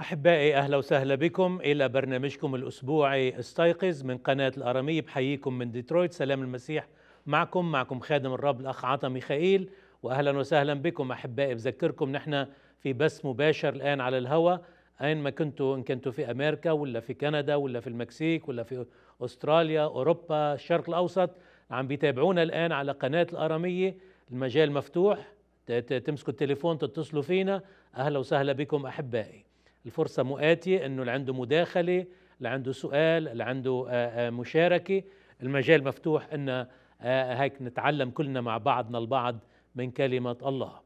أحبائي أهلا وسهلا بكم إلى برنامجكم الأسبوعي استيقظ من قناة الأرامي بحييكم من ديترويت سلام المسيح معكم معكم خادم الرب الأخ عطا ميخائيل وأهلا وسهلا بكم أحبائي بذكركم نحن في بث مباشر الآن على الهواء أين ما كنتوا إن كنتوا في أمريكا ولا في كندا ولا في المكسيك ولا في أستراليا أوروبا الشرق الأوسط عم بيتابعونا الآن على قناة الأرامية المجال مفتوح تمسكوا التليفون تتصلوا فينا أهلا وسهلا بكم أحبائي الفرصة مؤاتية أنه اللي عنده مداخلة اللي عنده سؤال اللي عنده آه، آه، مشاركة المجال مفتوح أن آه، هيك نتعلم كلنا مع بعضنا البعض من كلمة الله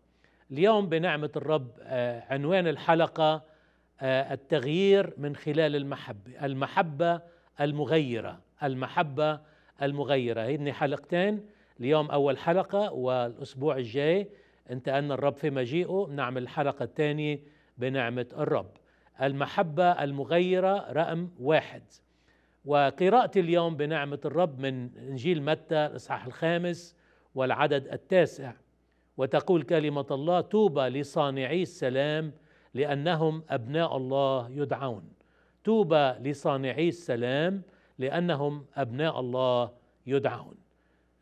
اليوم بنعمة الرب عنوان الحلقة التغيير من خلال المحبة المحبة المغيرة المحبة المغيرة هن حلقتين اليوم أول حلقة والأسبوع الجاي انتقلنا الرب في مجيئه بنعمل الحلقة الثانية بنعمة الرب المحبة المغيرة رقم واحد وقراءة اليوم بنعمة الرب من إنجيل متى الإصحاح الخامس والعدد التاسع وتقول كلمة الله توبى لصانعي السلام لأنهم أبناء الله يدعون توبى لصانعي السلام لأنهم أبناء الله يدعون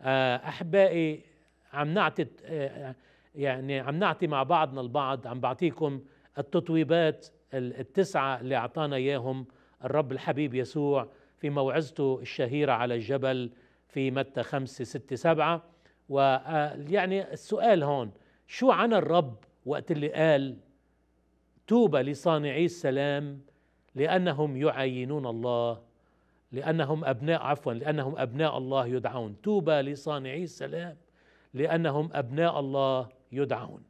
آه، أحبائي عم نعطي آه، يعني عم نعطي مع بعضنا البعض عم بعطيكم التطويبات التسعة اللي أعطانا إياهم الرب الحبيب يسوع في موعظته الشهيرة على الجبل في متى خمسة ستة سبعة ويعني آه، السؤال هون شو عن الرب وقت اللي قال توبة لصانعي السلام لأنهم يعينون الله لأنهم أبناء عفوا لأنهم أبناء الله يدعون توبة لصانعي السلام لأنهم أبناء الله يدعون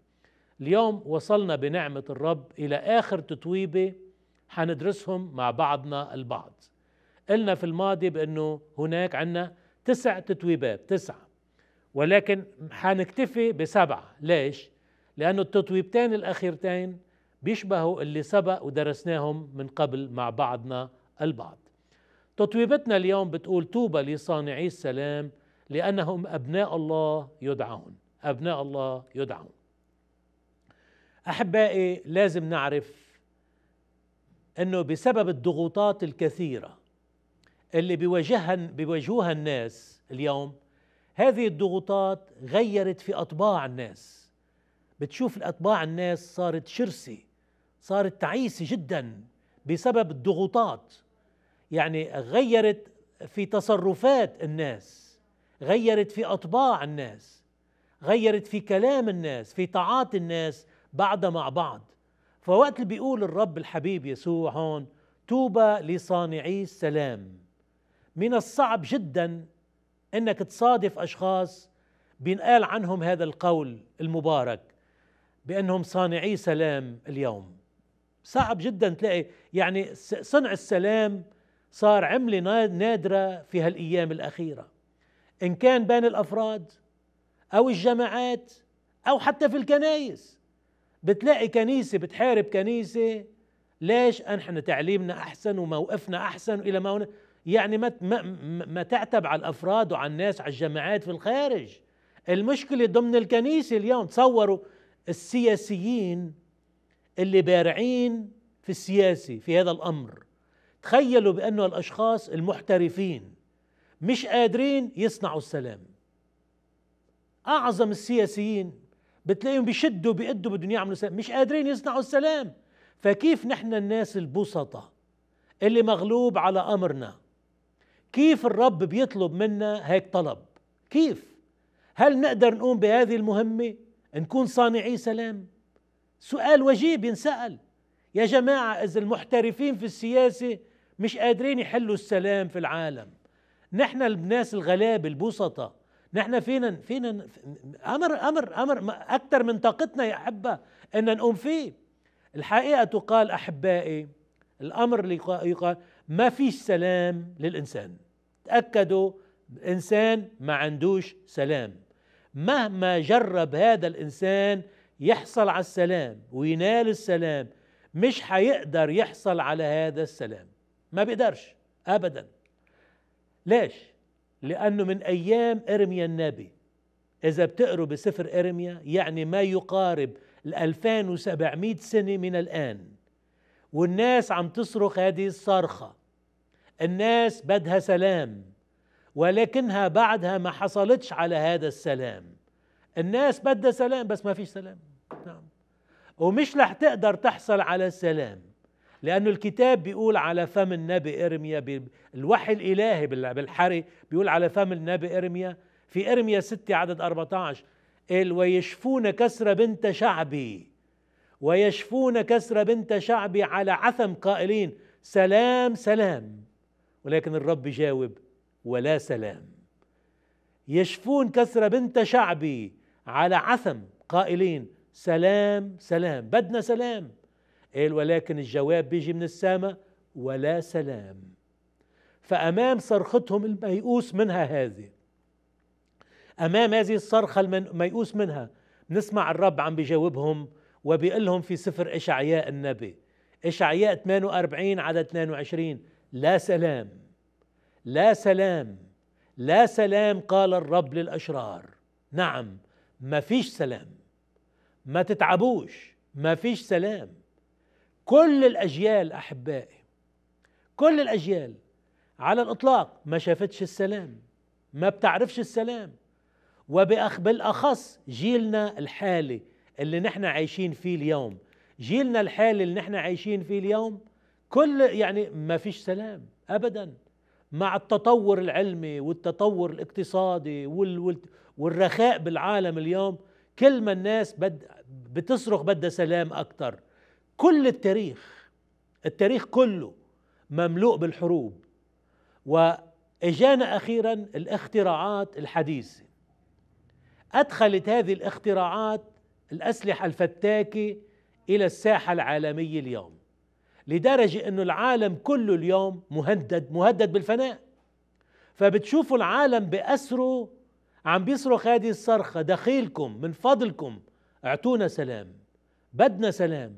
اليوم وصلنا بنعمة الرب إلى آخر تتويبة حندرسهم مع بعضنا البعض قلنا في الماضي بأنه هناك عندنا تسع تتويبات تسعة ولكن حنكتفي بسبعة ليش؟ لأنه التتويبتين الأخيرتين بيشبهوا اللي سبق ودرسناهم من قبل مع بعضنا البعض تطويبتنا اليوم بتقول طوبى لصانعي السلام لأنهم أبناء الله يدعون أبناء الله يدعون احبائي لازم نعرف انه بسبب الضغوطات الكثيره اللي بيواجهها بيواجهوها الناس اليوم هذه الضغوطات غيرت في اطباع الناس بتشوف الاطباع الناس صارت شرسه صارت تعيسه جدا بسبب الضغوطات يعني غيرت في تصرفات الناس غيرت في اطباع الناس غيرت في كلام الناس في تعاطي الناس بعد مع بعض فوقت اللي بيقول الرب الحبيب يسوع هون توبة لصانعي السلام من الصعب جدا انك تصادف اشخاص بينقال عنهم هذا القول المبارك بانهم صانعي سلام اليوم صعب جدا تلاقي يعني صنع السلام صار عملة نادرة في هالأيام الأخيرة إن كان بين الأفراد أو الجماعات أو حتى في الكنائس بتلاقي كنيسة بتحارب كنيسة ليش أنحن تعليمنا أحسن وموقفنا أحسن إلى ما يعني ما, ما, ما تعتب على الأفراد وعلى الناس على الجماعات في الخارج المشكلة ضمن الكنيسة اليوم تصوروا السياسيين اللي بارعين في السياسة في هذا الأمر تخيلوا بأنه الأشخاص المحترفين مش قادرين يصنعوا السلام أعظم السياسيين بتلاقيهم بيشدوا بيقدوا بدهم يعملوا سلام مش قادرين يصنعوا السلام فكيف نحن الناس البسطة اللي مغلوب على أمرنا كيف الرب بيطلب منا هيك طلب كيف هل نقدر نقوم بهذه المهمة نكون صانعي سلام سؤال وجيب ينسأل يا جماعة إذا المحترفين في السياسة مش قادرين يحلوا السلام في العالم نحن الناس الغلابة البسطة نحن فينا فينا امر امر امر اكثر من طاقتنا يا احبه ان نقوم فيه الحقيقه تقال احبائي الامر اللي يقال ما فيش سلام للانسان تاكدوا انسان ما عندوش سلام مهما جرب هذا الانسان يحصل على السلام وينال السلام مش حيقدر يحصل على هذا السلام ما بيقدرش ابدا ليش لأنه من أيام إرميا النبي إذا بتقروا بسفر إرميا يعني ما يقارب ال 2700 سنة من الآن والناس عم تصرخ هذه الصرخة الناس بدها سلام ولكنها بعدها ما حصلتش على هذا السلام الناس بدها سلام بس ما فيش سلام نعم ومش رح تقدر تحصل على السلام لأن الكتاب بيقول على فم النبي إرميا الوحي الإلهي بالحري بيقول على فم النبي إرميا في إرميا 6 عدد 14 قال ويشفون كسر بنت شعبي ويشفون كسر بنت شعبي على عثم قائلين سلام سلام ولكن الرب جاوب ولا سلام يشفون كسر بنت شعبي على عثم قائلين سلام سلام بدنا سلام قال ولكن الجواب بيجي من السماء ولا سلام فأمام صرختهم الميؤوس منها هذه أمام هذه الصرخة الميؤوس منها نسمع الرب عم بيجاوبهم وبيقول لهم في سفر إشعياء النبي إشعياء 48 عدد 22 لا سلام لا سلام لا سلام قال الرب للأشرار نعم ما فيش سلام ما تتعبوش ما فيش سلام كل الاجيال احبائي كل الاجيال على الاطلاق ما شافتش السلام ما بتعرفش السلام وبالاخص جيلنا الحالي اللي نحن عايشين فيه اليوم جيلنا الحالي اللي نحن عايشين فيه اليوم كل يعني ما فيش سلام ابدا مع التطور العلمي والتطور الاقتصادي وال والرخاء بالعالم اليوم كل ما الناس بد بتصرخ بدها سلام اكتر كل التاريخ التاريخ كله مملوء بالحروب واجانا اخيرا الاختراعات الحديثه ادخلت هذه الاختراعات الاسلحه الفتاكه الى الساحه العالميه اليوم لدرجه انه العالم كله اليوم مهدد مهدد بالفناء فبتشوفوا العالم باسره عم بيصرخ هذه الصرخه دخيلكم من فضلكم اعطونا سلام بدنا سلام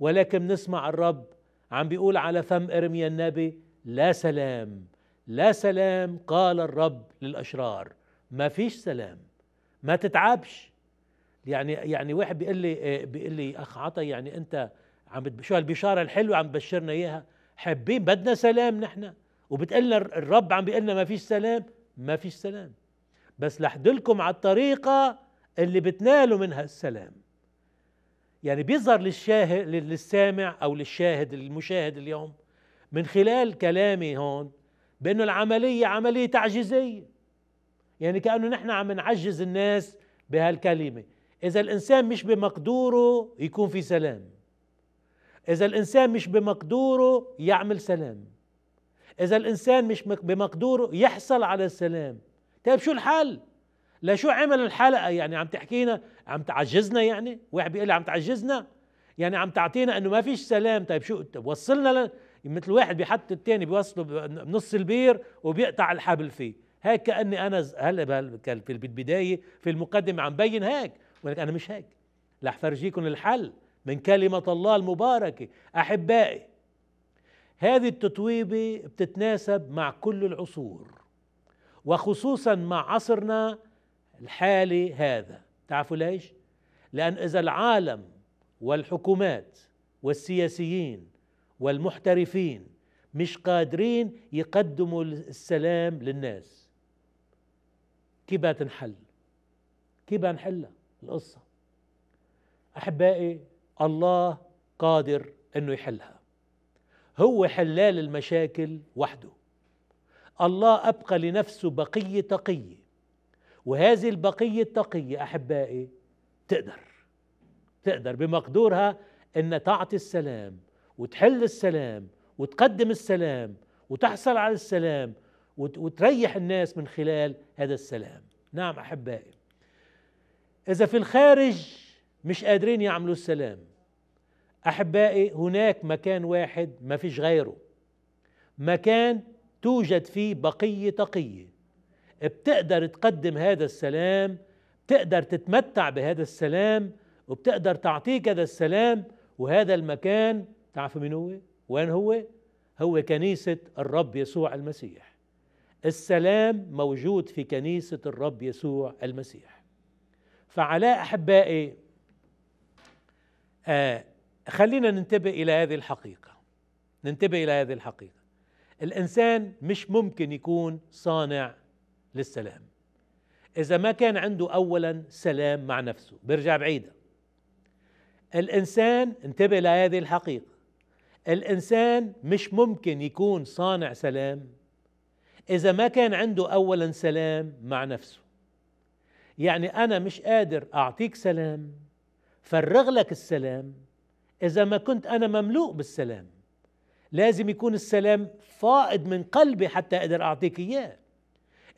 ولكن نسمع الرب عم بيقول على فم ارميا النبي لا سلام لا سلام قال الرب للاشرار ما فيش سلام ما تتعبش يعني يعني واحد بيقول لي بيقول لي اخ عطا يعني انت عم شو هالبشاره الحلوه عم تبشرنا اياها حابين بدنا سلام نحن وبتقلنا الرب عم لنا ما فيش سلام ما فيش سلام بس لحدلكم على الطريقه اللي بتنالوا منها السلام يعني بيظهر للشاهد للسامع او للشاهد المشاهد اليوم من خلال كلامي هون بانه العمليه عمليه تعجيزيه يعني كانه نحن عم نعجز الناس بهالكلمه اذا الانسان مش بمقدوره يكون في سلام اذا الانسان مش بمقدوره يعمل سلام اذا الانسان مش بمقدوره يحصل على السلام طيب شو الحل لشو عمل الحلقه يعني عم تحكينا عم تعجزنا يعني واحد بيقول لي عم تعجزنا يعني عم تعطينا انه ما فيش سلام طيب شو وصلنا ل... مثل واحد بيحط الثاني بيوصله بنص البير وبيقطع الحبل فيه هيك كاني انا هلا في البدايه في المقدمه عم بين هيك ولكن انا مش هيك رح فرجيكم الحل من كلمه الله المباركه احبائي هذه التطويبه بتتناسب مع كل العصور وخصوصا مع عصرنا الحالي هذا تعرفوا ليش؟ لأن إذا العالم والحكومات والسياسيين والمحترفين مش قادرين يقدموا السلام للناس كيف تنحل؟ كيف نحلها القصة؟ أحبائي الله قادر أنه يحلها هو حلال المشاكل وحده الله أبقى لنفسه بقية تقية وهذه البقية التقية أحبائي تقدر تقدر بمقدورها أن تعطي السلام وتحل السلام وتقدم السلام وتحصل على السلام وتريح الناس من خلال هذا السلام نعم أحبائي إذا في الخارج مش قادرين يعملوا السلام أحبائي هناك مكان واحد ما فيش غيره مكان توجد فيه بقية تقية بتقدر تقدم هذا السلام بتقدر تتمتع بهذا السلام وبتقدر تعطيك هذا السلام وهذا المكان تعرف مين هو؟ وين هو؟ هو كنيسة الرب يسوع المسيح السلام موجود في كنيسة الرب يسوع المسيح فعلى أحبائي آه خلينا ننتبه إلى هذه الحقيقة ننتبه إلى هذه الحقيقة الإنسان مش ممكن يكون صانع للسلام إذا ما كان عنده أولا سلام مع نفسه برجع بعيدة الإنسان انتبه لهذه الحقيقة الإنسان مش ممكن يكون صانع سلام إذا ما كان عنده أولا سلام مع نفسه يعني أنا مش قادر أعطيك سلام فرغ لك السلام إذا ما كنت أنا مملوء بالسلام لازم يكون السلام فائض من قلبي حتى أقدر أعطيك إياه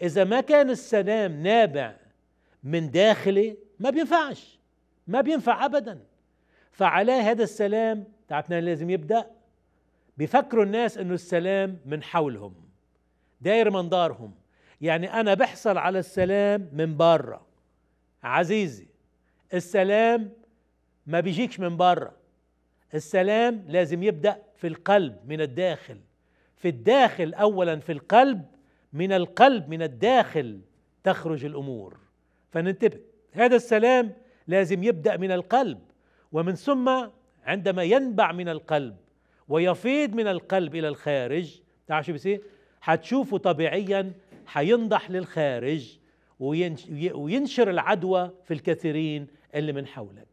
اذا ما كان السلام نابع من داخلي ما بينفعش ما بينفع ابدا فعلى هذا السلام تعبنا لازم يبدا بيفكروا الناس انه السلام من حولهم داير من دارهم يعني انا بحصل على السلام من برا عزيزي السلام ما بيجيكش من برا السلام لازم يبدا في القلب من الداخل في الداخل اولا في القلب من القلب من الداخل تخرج الامور فننتبه هذا السلام لازم يبدا من القلب ومن ثم عندما ينبع من القلب ويفيض من القلب الى الخارج تعرف شو بصير؟ حتشوفه طبيعيا حينضح للخارج وينشر العدوى في الكثيرين اللي من حولك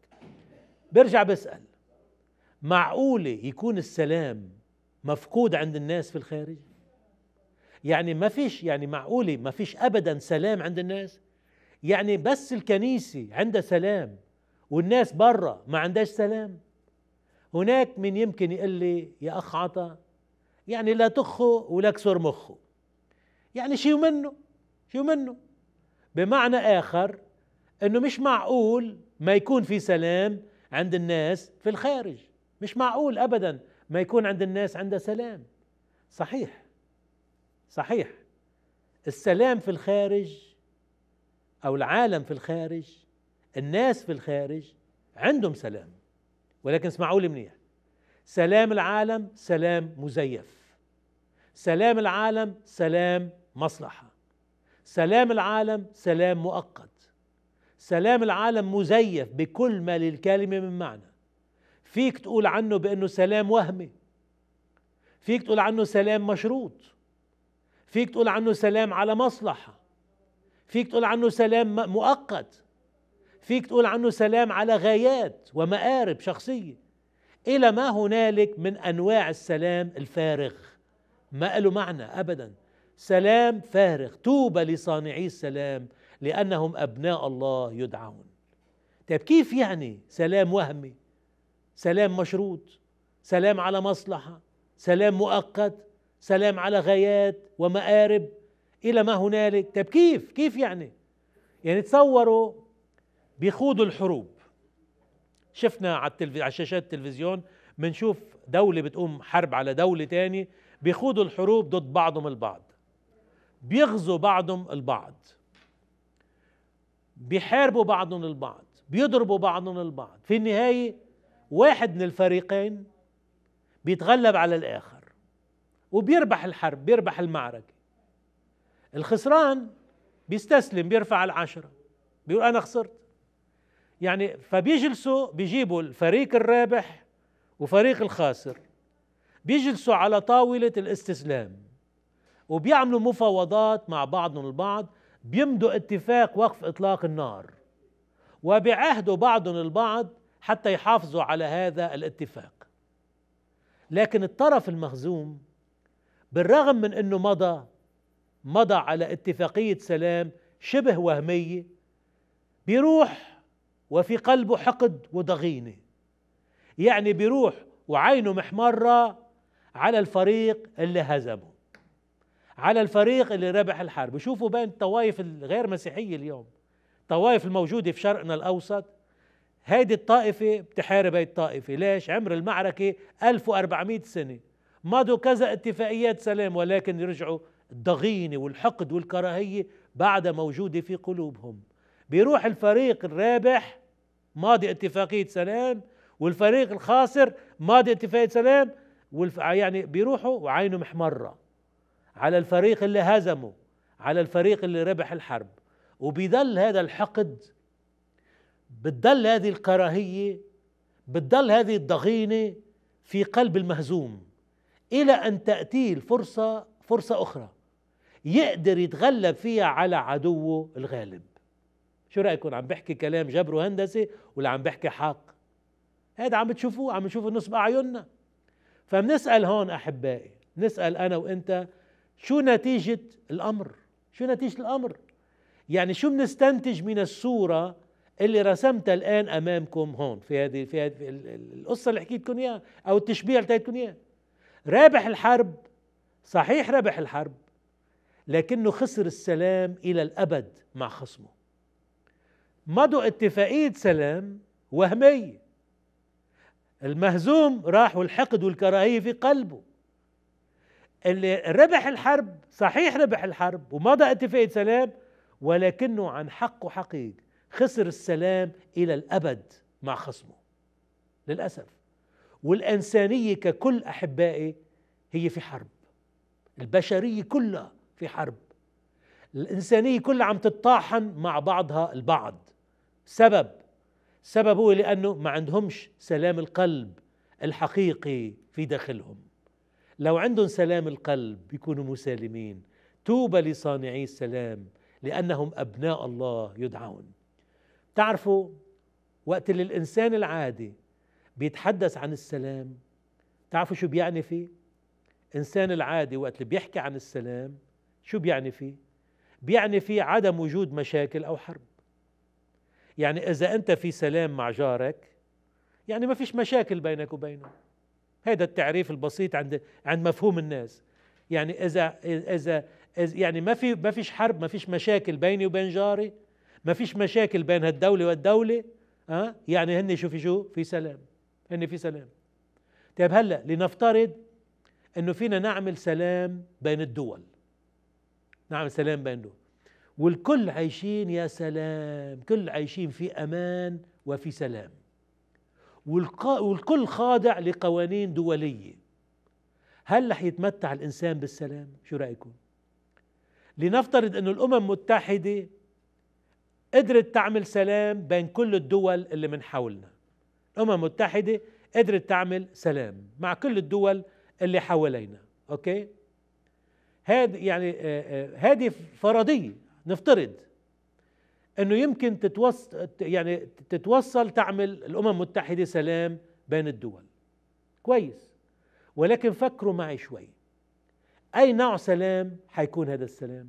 برجع بسأل معقولة يكون السلام مفقود عند الناس في الخارج يعني ما فيش يعني معقولة ما فيش أبدا سلام عند الناس يعني بس الكنيسة عندها سلام والناس برا ما عندهاش سلام هناك من يمكن يقول لي يا أخ عطا يعني لا تخه ولا كسر مخه يعني شيء منه شيء منه بمعنى آخر أنه مش معقول ما يكون في سلام عند الناس في الخارج مش معقول أبدا ما يكون عند الناس عندها سلام صحيح صحيح السلام في الخارج او العالم في الخارج الناس في الخارج عندهم سلام ولكن اسمعوا لي منيح سلام العالم سلام مزيف سلام العالم سلام مصلحه سلام العالم سلام مؤقت سلام العالم مزيف بكل ما للكلمه من معنى فيك تقول عنه بانه سلام وهمي فيك تقول عنه سلام مشروط فيك تقول عنه سلام على مصلحه فيك تقول عنه سلام مؤقت فيك تقول عنه سلام على غايات ومآرب شخصيه الى ما هنالك من انواع السلام الفارغ ما له معنى ابدا سلام فارغ توبى لصانعي السلام لانهم ابناء الله يدعون طيب كيف يعني سلام وهمي سلام مشروط سلام على مصلحه سلام مؤقت سلام على غايات ومآرب إلى ما هنالك طب كيف كيف يعني يعني تصوروا بيخوضوا الحروب شفنا على, التلفز... على شاشات التلفزيون بنشوف دولة بتقوم حرب على دولة تاني بيخوضوا الحروب ضد بعضهم البعض بيغزوا بعضهم البعض بيحاربوا بعضهم البعض بيضربوا بعضهم البعض في النهاية واحد من الفريقين بيتغلب على الآخر وبيربح الحرب بيربح المعركة الخسران بيستسلم بيرفع العشرة بيقول أنا خسرت يعني فبيجلسوا بيجيبوا الفريق الرابح وفريق الخاسر بيجلسوا على طاولة الاستسلام وبيعملوا مفاوضات مع بعضهم البعض بيمدوا اتفاق وقف إطلاق النار وبيعاهدوا بعضهم البعض حتى يحافظوا على هذا الاتفاق لكن الطرف المهزوم بالرغم من انه مضى مضى على اتفاقيه سلام شبه وهميه بيروح وفي قلبه حقد وضغينه يعني بيروح وعينه محمره على الفريق اللي هزمه على الفريق اللي ربح الحرب شوفوا بين الطوائف الغير مسيحيه اليوم الطوائف الموجوده في شرقنا الاوسط هيدي الطائفه بتحارب هي الطائفه ليش عمر المعركه 1400 سنه مضوا كذا اتفاقيات سلام ولكن يرجعوا الضغينة والحقد والكراهية بعد موجودة في قلوبهم بيروح الفريق الرابح ماضي اتفاقية سلام والفريق الخاسر ماضي اتفاقية سلام والف... يعني بيروحوا وعينه محمرة على الفريق اللي هزمه على الفريق اللي ربح الحرب وبيضل هذا الحقد بتضل هذه الكراهية بتضل هذه الضغينة في قلب المهزوم الى ان تاتيه الفرصه فرصه اخرى يقدر يتغلب فيها على عدوه الغالب شو رايكم عم بحكي كلام جبر وهندسه ولا عم بحكي حق هذا عم بتشوفوه عم نشوفه نصب اعيننا فبنسال هون احبائي نسال انا وانت شو نتيجه الامر شو نتيجه الامر يعني شو بنستنتج من الصوره اللي رسمتها الان امامكم هون في هذه في هذه القصه اللي حكيتكم اياها او التشبيه اللي حكيت اياه رابح الحرب صحيح ربح الحرب لكنه خسر السلام الى الابد مع خصمه مضوا اتفاقيه سلام وهميه المهزوم راح والحقد والكراهيه في قلبه اللي ربح الحرب صحيح ربح الحرب ومضى اتفاقيه سلام ولكنه عن حقه حقيق خسر السلام الى الابد مع خصمه للاسف والإنسانية ككل أحبائي هي في حرب البشرية كلها في حرب الإنسانية كلها عم تتطاحن مع بعضها البعض سبب سبب هو لأنه ما عندهمش سلام القلب الحقيقي في داخلهم لو عندهم سلام القلب بيكونوا مسالمين توبى لصانعي السلام لأنهم أبناء الله يدعون تعرفوا وقت اللي الإنسان العادي بيتحدث عن السلام تعرفوا شو بيعني فيه إنسان العادي وقت اللي بيحكي عن السلام شو بيعني فيه بيعني فيه عدم وجود مشاكل أو حرب يعني إذا أنت في سلام مع جارك يعني ما فيش مشاكل بينك وبينه هذا التعريف البسيط عند عند مفهوم الناس يعني إذا إذا, إذا يعني ما في ما فيش حرب ما فيش مشاكل بيني وبين جاري ما فيش مشاكل بين هالدولة والدولة ها أه؟ يعني هن شو في شو في سلام ان في سلام طيب هلا لنفترض انه فينا نعمل سلام بين الدول نعمل سلام بين الدول والكل عايشين يا سلام كل عايشين في امان وفي سلام والكل خاضع لقوانين دوليه هل رح يتمتع الانسان بالسلام شو رايكم لنفترض ان الامم المتحده قدرت تعمل سلام بين كل الدول اللي من حولنا الامم المتحده قدرت تعمل سلام مع كل الدول اللي حوالينا اوكي هذا يعني هذه آه، آه، فرضيه نفترض انه يمكن تتوصل يعني تتوصل تعمل الامم المتحده سلام بين الدول كويس ولكن فكروا معي شوي اي نوع سلام حيكون هذا السلام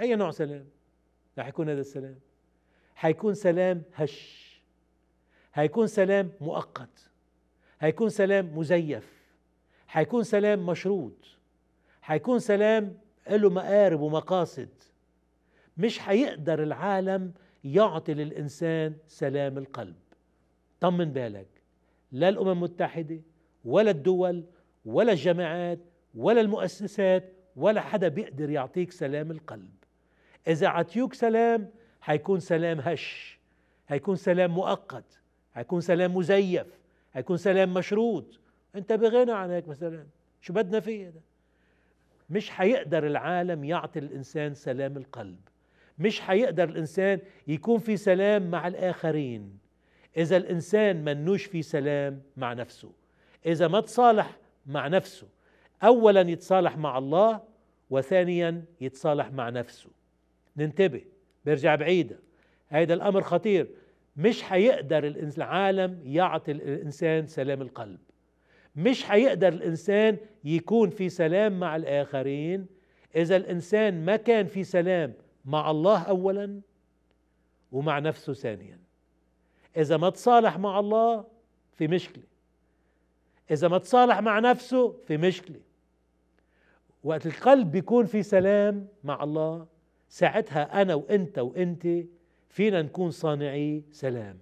اي نوع سلام رح يكون هذا السلام حيكون سلام هش هيكون سلام مؤقت هيكون سلام مزيف هيكون سلام مشروط هيكون سلام له مقارب ومقاصد مش هيقدر العالم يعطي للإنسان سلام القلب طمن بالك لا الأمم المتحدة ولا الدول ولا الجماعات ولا المؤسسات ولا حدا بيقدر يعطيك سلام القلب إذا عطيوك سلام هيكون سلام هش هيكون سلام مؤقت هيكون سلام مزيف هيكون سلام مشروط انت بغنى عن هيك مثلا شو بدنا فيه ده مش حيقدر العالم يعطي الانسان سلام القلب مش حيقدر الانسان يكون في سلام مع الاخرين اذا الانسان منوش في سلام مع نفسه اذا ما تصالح مع نفسه اولا يتصالح مع الله وثانيا يتصالح مع نفسه ننتبه برجع بعيده هيدا الامر خطير مش هيقدر العالم يعطي الانسان سلام القلب مش هيقدر الانسان يكون في سلام مع الاخرين اذا الانسان ما كان في سلام مع الله اولا ومع نفسه ثانيا اذا ما تصالح مع الله في مشكله اذا ما تصالح مع نفسه في مشكله وقت القلب بيكون في سلام مع الله ساعتها انا وانت وانت فينا نكون صانعي سلام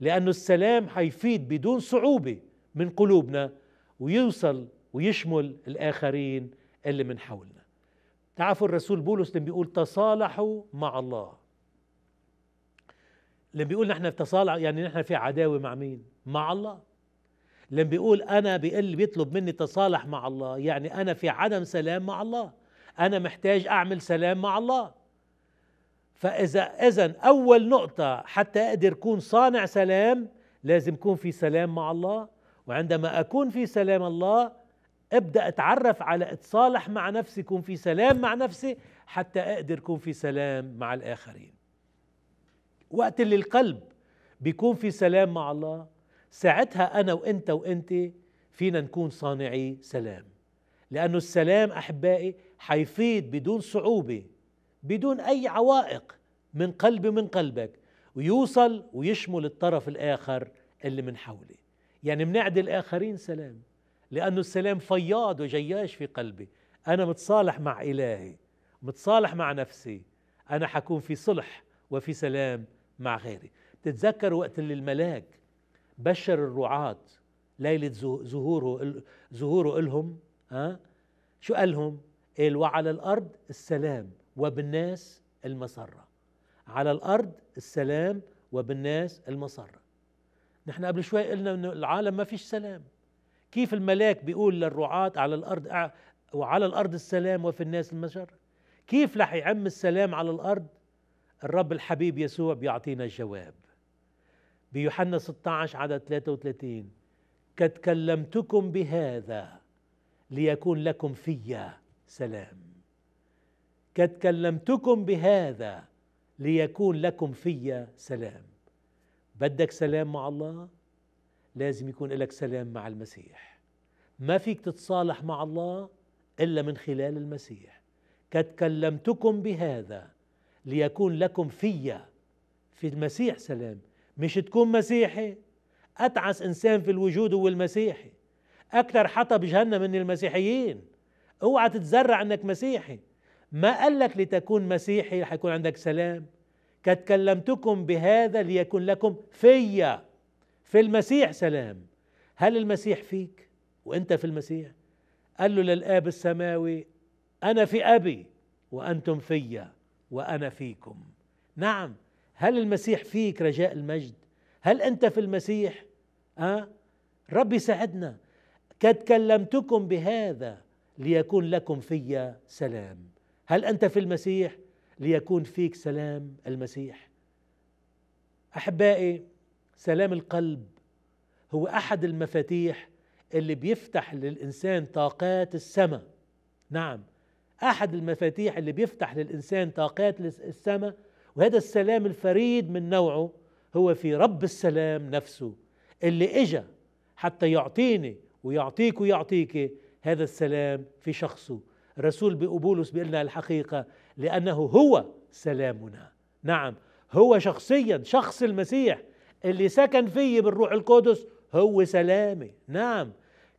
لأن السلام حيفيد بدون صعوبة من قلوبنا ويوصل ويشمل الآخرين اللي من حولنا تعرفوا الرسول بولس لما بيقول تصالحوا مع الله لما بيقول نحن تصالح يعني نحن في عداوة مع مين مع الله لما بيقول أنا بيقول بيطلب مني تصالح مع الله يعني أنا في عدم سلام مع الله أنا محتاج أعمل سلام مع الله فاذا اذا اول نقطه حتى اقدر اكون صانع سلام لازم اكون في سلام مع الله وعندما اكون في سلام الله ابدا اتعرف على اتصالح مع نفسي اكون في سلام مع نفسي حتى اقدر اكون في سلام مع الاخرين وقت اللي القلب بيكون في سلام مع الله ساعتها انا وانت وانت فينا نكون صانعي سلام لانه السلام احبائي حيفيض بدون صعوبه بدون أي عوائق من قلبي من قلبك ويوصل ويشمل الطرف الآخر اللي من حولي يعني منعدي الآخرين سلام لأنه السلام فياض وجياش في قلبي أنا متصالح مع إلهي متصالح مع نفسي أنا حكون في صلح وفي سلام مع غيري تتذكر وقت اللي الملاك بشر الرعاة ليلة ظهوره ظهوره إلهم ها شو قالهم؟ قال وعلى الأرض السلام وبالناس المسرة على الأرض السلام وبالناس المسرة نحن قبل شوي قلنا أن العالم ما فيش سلام كيف الملاك بيقول للرعاة على الأرض وعلى الأرض السلام وفي الناس المسرة كيف رح يعم السلام على الأرض الرب الحبيب يسوع بيعطينا الجواب بيوحنا 16 عدد 33 قد كلمتكم بهذا ليكون لكم فيا سلام قد كلمتكم بهذا ليكون لكم في سلام بدك سلام مع الله لازم يكون لك سلام مع المسيح ما فيك تتصالح مع الله إلا من خلال المسيح قد كلمتكم بهذا ليكون لكم في في المسيح سلام مش تكون مسيحي أتعس إنسان في الوجود هو المسيحي أكثر حطب جهنم من المسيحيين اوعى تتزرع انك مسيحي ما قال لك لتكون مسيحي حيكون عندك سلام قد كلمتكم بهذا ليكون لكم فيا في المسيح سلام هل المسيح فيك وانت في المسيح قال له للاب السماوي انا في ابي وانتم فيا وانا فيكم نعم هل المسيح فيك رجاء المجد هل انت في المسيح أه؟ ربي ساعدنا قد كلمتكم بهذا ليكون لكم فيا سلام هل انت في المسيح ليكون فيك سلام المسيح احبائي سلام القلب هو احد المفاتيح اللي بيفتح للانسان طاقات السماء نعم احد المفاتيح اللي بيفتح للانسان طاقات السماء وهذا السلام الفريد من نوعه هو في رب السلام نفسه اللي اجا حتى يعطيني ويعطيك ويعطيك هذا السلام في شخصه رسول بأبولس بيقول لنا الحقيقه لانه هو سلامنا نعم هو شخصيا شخص المسيح اللي سكن فيه بالروح القدس هو سلامي نعم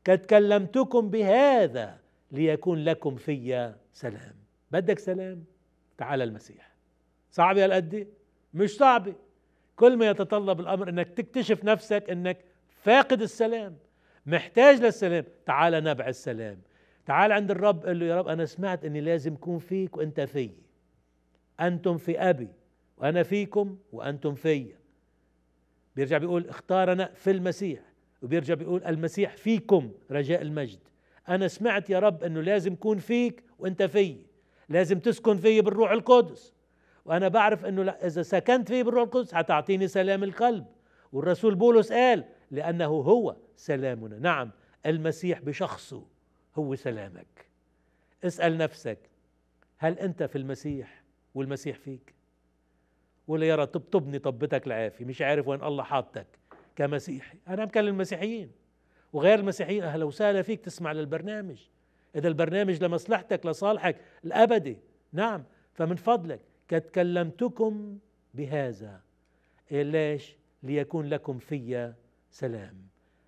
قد كلمتكم بهذا ليكون لكم في سلام بدك سلام تعال المسيح صعب يا القد مش صعب كل ما يتطلب الامر انك تكتشف نفسك انك فاقد السلام محتاج للسلام تعال نبع السلام تعال عند الرب قال له يا رب انا سمعت اني لازم اكون فيك وانت في انتم في ابي وانا فيكم وانتم في بيرجع بيقول اختارنا في المسيح وبيرجع بيقول المسيح فيكم رجاء المجد انا سمعت يا رب انه لازم كون فيك وانت في لازم تسكن في بالروح القدس وانا بعرف انه لا اذا سكنت في بالروح القدس هتعطيني سلام القلب والرسول بولس قال لانه هو سلامنا نعم المسيح بشخصه هو سلامك اسأل نفسك هل أنت في المسيح والمسيح فيك ولا يرى طب تبني طبتك العافية مش عارف وين الله حاطك كمسيحي أنا بكلم المسيحيين وغير المسيحيين أهلا وسهلا فيك تسمع للبرنامج إذا البرنامج لمصلحتك لصالحك الأبدي نعم فمن فضلك قد كلمتكم بهذا ليش ليكون لكم في سلام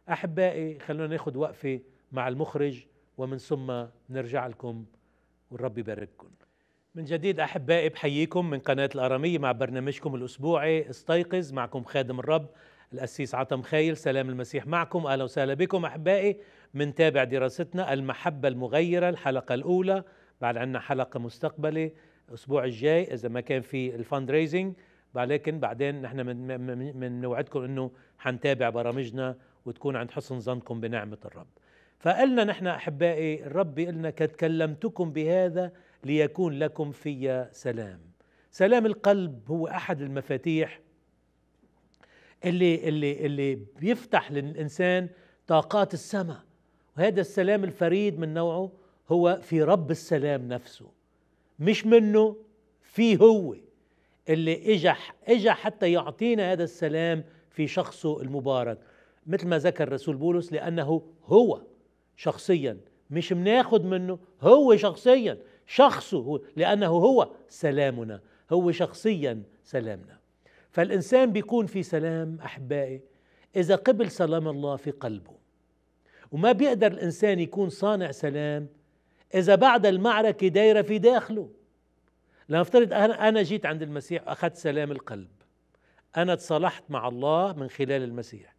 أحبائي خلونا ناخد وقفة مع المخرج ومن ثم نرجع لكم والرب يبارككم من جديد احبائي بحييكم من قناه الاراميه مع برنامجكم الاسبوعي استيقظ معكم خادم الرب الاسيس عطم خايل سلام المسيح معكم اهلا وسهلا بكم احبائي تابع دراستنا المحبه المغيره الحلقه الاولى بعد عندنا حلقه مستقبله الاسبوع الجاي اذا ما كان في الفند ريزنج ولكن بعدين نحن من, من, من نوعدكم انه حنتابع برامجنا وتكون عند حسن ظنكم بنعمه الرب فقالنا نحن احبائي الرب قلنا قد كلمتكم بهذا ليكون لكم في سلام سلام القلب هو احد المفاتيح اللي اللي اللي بيفتح للانسان طاقات السماء وهذا السلام الفريد من نوعه هو في رب السلام نفسه مش منه في هو اللي اجى اجى حتى يعطينا هذا السلام في شخصه المبارك مثل ما ذكر الرسول بولس لانه هو شخصيا مش بناخد منه هو شخصيا شخصه هو لأنه هو سلامنا هو شخصيا سلامنا فالإنسان بيكون في سلام أحبائي إذا قبل سلام الله في قلبه وما بيقدر الإنسان يكون صانع سلام إذا بعد المعركة دايرة في داخله لنفترض أنا جيت عند المسيح وأخذت سلام القلب أنا تصالحت مع الله من خلال المسيح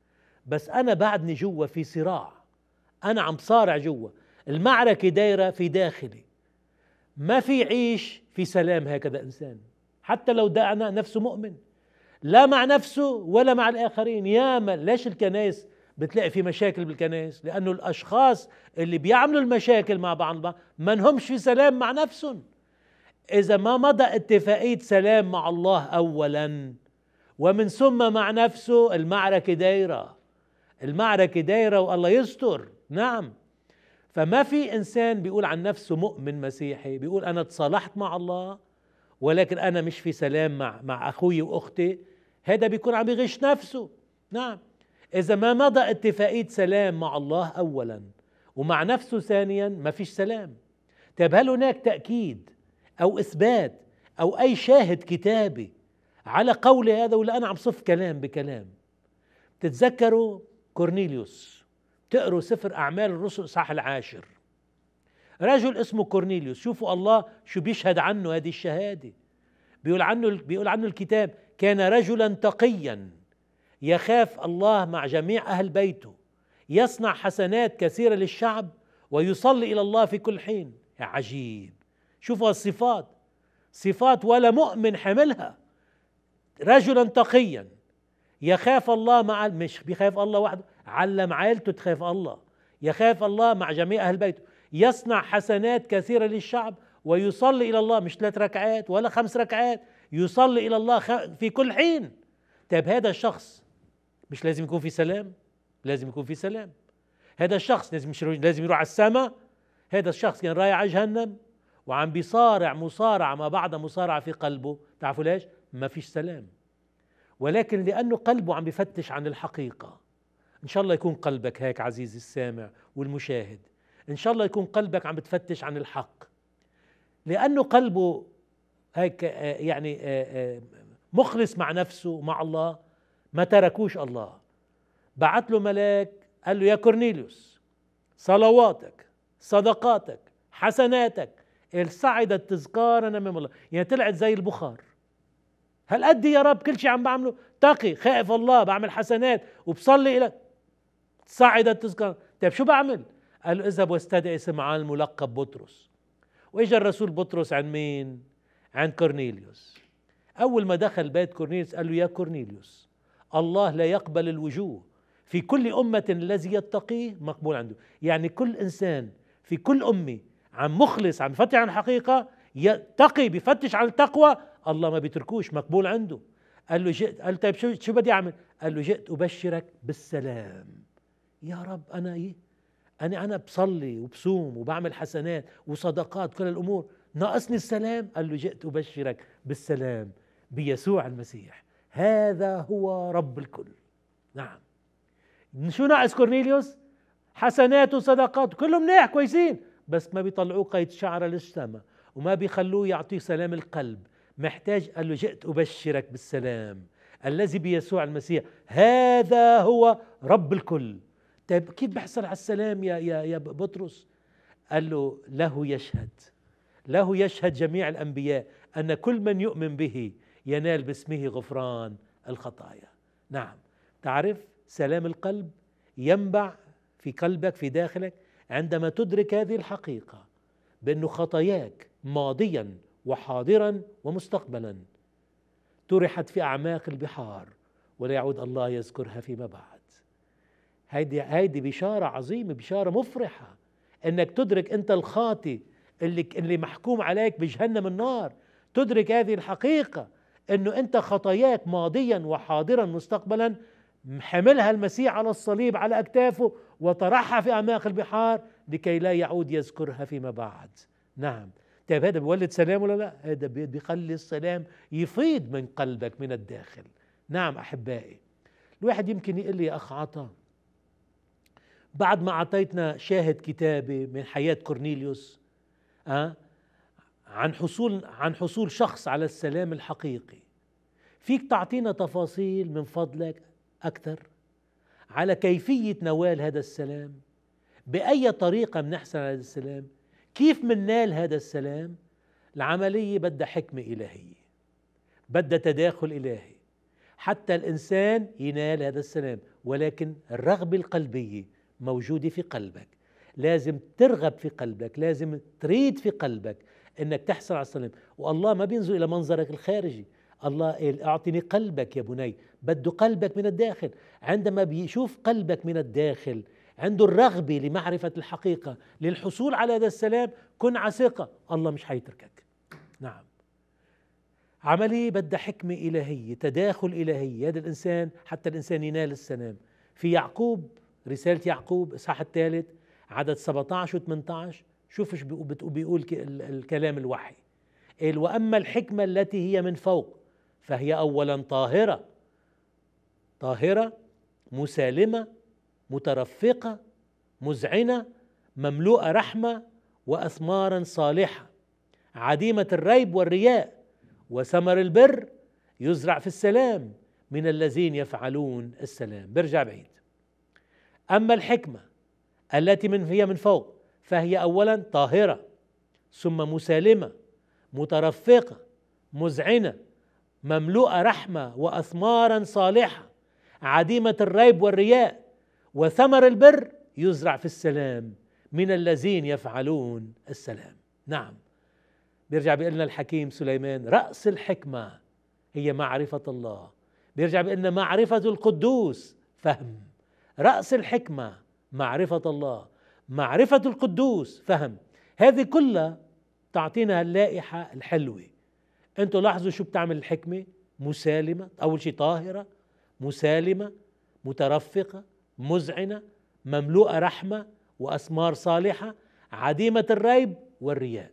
بس أنا بعدني جوا في صراع انا عم صارع جوا المعركه دايره في داخلي ما في عيش في سلام هكذا انسان حتى لو دعنا نفسه مؤمن لا مع نفسه ولا مع الاخرين ياما ليش الكنائس بتلاقي في مشاكل بالكنائس لانه الاشخاص اللي بيعملوا المشاكل مع بعض ما همش في سلام مع نفسهم اذا ما مضى اتفاقيه سلام مع الله اولا ومن ثم مع نفسه المعركه دايره المعركه دايره والله يستر نعم فما في انسان بيقول عن نفسه مؤمن مسيحي بيقول انا اتصالحت مع الله ولكن انا مش في سلام مع مع اخوي واختي هذا بيكون عم يغش نفسه نعم اذا ما مضى اتفاقيه سلام مع الله اولا ومع نفسه ثانيا ما فيش سلام طيب هل هناك تاكيد او اثبات او اي شاهد كتابي على قولي هذا ولا انا عم صف كلام بكلام تتذكروا كورنيليوس تقروا سفر أعمال الرسل صح العاشر رجل اسمه كورنيليوس شوفوا الله شو بيشهد عنه هذه الشهادة بيقول عنه بيقول عنه الكتاب كان رجلا تقيا يخاف الله مع جميع أهل بيته يصنع حسنات كثيرة للشعب ويصلي إلى الله في كل حين يا عجيب شوفوا الصفات صفات ولا مؤمن حملها رجلا تقيا يخاف الله مع مش بيخاف الله وحده علم عائلته تخاف الله يخاف الله مع جميع أهل بيته يصنع حسنات كثيرة للشعب ويصلي إلى الله مش ثلاث ركعات ولا خمس ركعات يصلي إلى الله في كل حين طيب هذا الشخص مش لازم يكون في سلام لازم يكون في سلام هذا الشخص لازم لازم يروح على السماء هذا الشخص كان رايح على جهنم وعم بيصارع مصارعة ما بعد مصارعة في قلبه تعرفوا ليش ما فيش سلام ولكن لأنه قلبه عم بفتش عن الحقيقة إن شاء الله يكون قلبك هيك عزيزي السامع والمشاهد إن شاء الله يكون قلبك عم بتفتش عن الحق لأنه قلبه هيك آه، يعني آه، آه، مخلص مع نفسه ومع الله ما تركوش الله بعت له ملاك قال له يا كورنيليوس صلواتك صدقاتك حسناتك الصعدت انا من الله يعني طلعت زي البخار هل قد يا رب كل شيء عم بعمله تقي خائف الله بعمل حسنات وبصلي إلى صعد تذكر طيب شو بعمل قال له اذهب واستدعي سمعان الملقب بطرس واجا الرسول بطرس عن مين عن كورنيليوس اول ما دخل بيت كورنيليوس قال له يا كورنيليوس الله لا يقبل الوجوه في كل أمة الذي يتقيه مقبول عنده يعني كل إنسان في كل أمة عم مخلص عم فتح عن حقيقة يتقي بفتش عن التقوى الله ما بيتركوش مقبول عنده قال له جئت قال طيب شو شو بدي اعمل؟ قال له جئت ابشرك بالسلام يا رب انا ايه انا انا بصلي وبصوم وبعمل حسنات وصدقات كل الامور ناقصني السلام قال له جئت ابشرك بالسلام بيسوع المسيح هذا هو رب الكل نعم شو ناقص كورنيليوس حسنات وصدقات كلهم منيح كويسين بس ما بيطلعوه قيد شعره للسما وما بيخلوه يعطيه سلام القلب محتاج قال له جئت ابشرك بالسلام الذي بيسوع المسيح هذا هو رب الكل طيب كيف بحصل على السلام يا يا يا بطرس؟ قال له له يشهد له يشهد جميع الانبياء ان كل من يؤمن به ينال باسمه غفران الخطايا. نعم تعرف سلام القلب ينبع في قلبك في داخلك عندما تدرك هذه الحقيقه بأن خطاياك ماضيا وحاضرا ومستقبلا طرحت في أعماق البحار ولا يعود الله يذكرها فيما بعد هيدي هيدي بشاره عظيمه بشاره مفرحه انك تدرك انت الخاطي اللي اللي محكوم عليك بجهنم النار تدرك هذه الحقيقه انه انت خطاياك ماضيا وحاضرا مستقبلا حملها المسيح على الصليب على اكتافه وطرحها في اعماق البحار لكي لا يعود يذكرها فيما بعد نعم طيب هذا بيولد سلام ولا لا هذا بيخلي السلام يفيض من قلبك من الداخل نعم احبائي الواحد يمكن يقول لي يا اخ عطا بعد ما أعطيتنا شاهد كتابي من حياة كورنيليوس أه؟ عن حصول عن حصول شخص على السلام الحقيقي فيك تعطينا تفاصيل من فضلك أكثر على كيفية نوال هذا السلام بأي طريقة بنحصل على هذا السلام كيف مننال هذا السلام العملية بدها حكمة إلهية بدها تداخل إلهي حتى الإنسان ينال هذا السلام ولكن الرغبة القلبية موجوده في قلبك لازم ترغب في قلبك لازم تريد في قلبك انك تحصل على السلام والله ما بينزل الى منظرك الخارجي الله قال إيه، اعطني قلبك يا بني بده قلبك من الداخل عندما بيشوف قلبك من الداخل عنده الرغبة لمعرفة الحقيقة للحصول على هذا السلام كن عسيقة الله مش حيتركك نعم عملية بدها حكمة إلهية تداخل إلهي هذا الإنسان حتى الإنسان ينال السلام في يعقوب رسالة يعقوب إصحاح الثالث عدد 17 و 18 شوف ايش بيقول الكلام الوحي قال وأما الحكمة التي هي من فوق فهي أولا طاهرة طاهرة مسالمة مترفقة مذعنة مملوءة رحمة وأثمارا صالحة عديمة الريب والرياء وثمر البر يزرع في السلام من الذين يفعلون السلام برجع بعيد اما الحكمه التي من هي من فوق فهي اولا طاهره ثم مسالمه مترفقه مذعنه مملوءه رحمه واثمارا صالحه عديمه الريب والرياء وثمر البر يزرع في السلام من الذين يفعلون السلام نعم بيرجع بيقول لنا الحكيم سليمان راس الحكمه هي معرفه الله بيرجع بيقول لنا معرفه القدوس فهم راس الحكمه معرفه الله معرفه القدوس فهم هذه كلها تعطينا اللائحه الحلوه انتوا لاحظوا شو بتعمل الحكمه مسالمه اول شيء طاهره مسالمه مترفقه مذعنه مملوءه رحمه واسمار صالحه عديمه الريب والرياء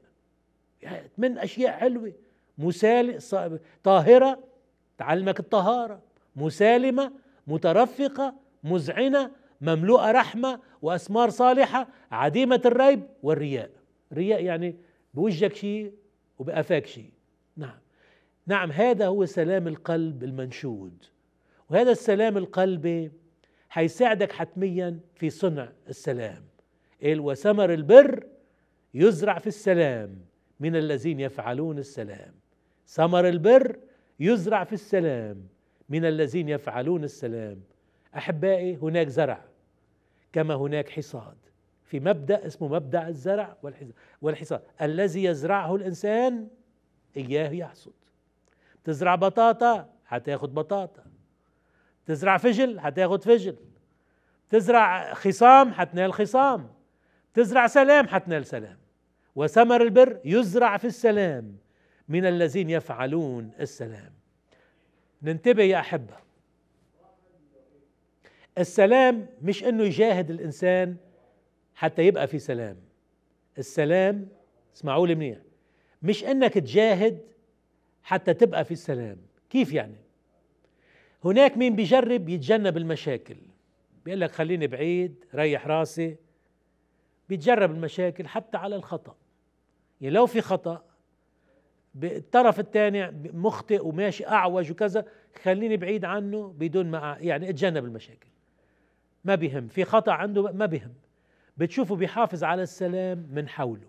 يعني من اشياء حلوه مسال طاهره تعلمك الطهاره مسالمه مترفقه مذعنه مملوءه رحمه واسمار صالحه عديمه الريب والرياء رياء يعني بوجهك شيء وبقفاك شيء نعم نعم هذا هو سلام القلب المنشود وهذا السلام القلبي حيساعدك حتميا في صنع السلام قال وثمر البر يزرع في السلام من الذين يفعلون السلام ثمر البر يزرع في السلام من الذين يفعلون السلام احبائي هناك زرع كما هناك حصاد في مبدا اسمه مبدا الزرع والحصاد الذي يزرعه الانسان اياه يحصد تزرع بطاطا هتاخد بطاطا تزرع فجل هتاخد فجل تزرع خصام هتنال خصام تزرع سلام هتنال سلام وثمر البر يزرع في السلام من الذين يفعلون السلام ننتبه يا احبه السلام مش انه يجاهد الانسان حتى يبقى في سلام السلام اسمعوا لي منيح مش انك تجاهد حتى تبقى في السلام كيف يعني هناك مين بيجرب يتجنب المشاكل بيقول لك خليني بعيد ريح راسي بيتجرب المشاكل حتى على الخطأ يعني لو في خطأ الطرف الثاني مخطئ وماشي أعوج وكذا خليني بعيد عنه بدون ما يعني اتجنب المشاكل ما بهم في خطأ عنده ما بهم بتشوفه بيحافظ على السلام من حوله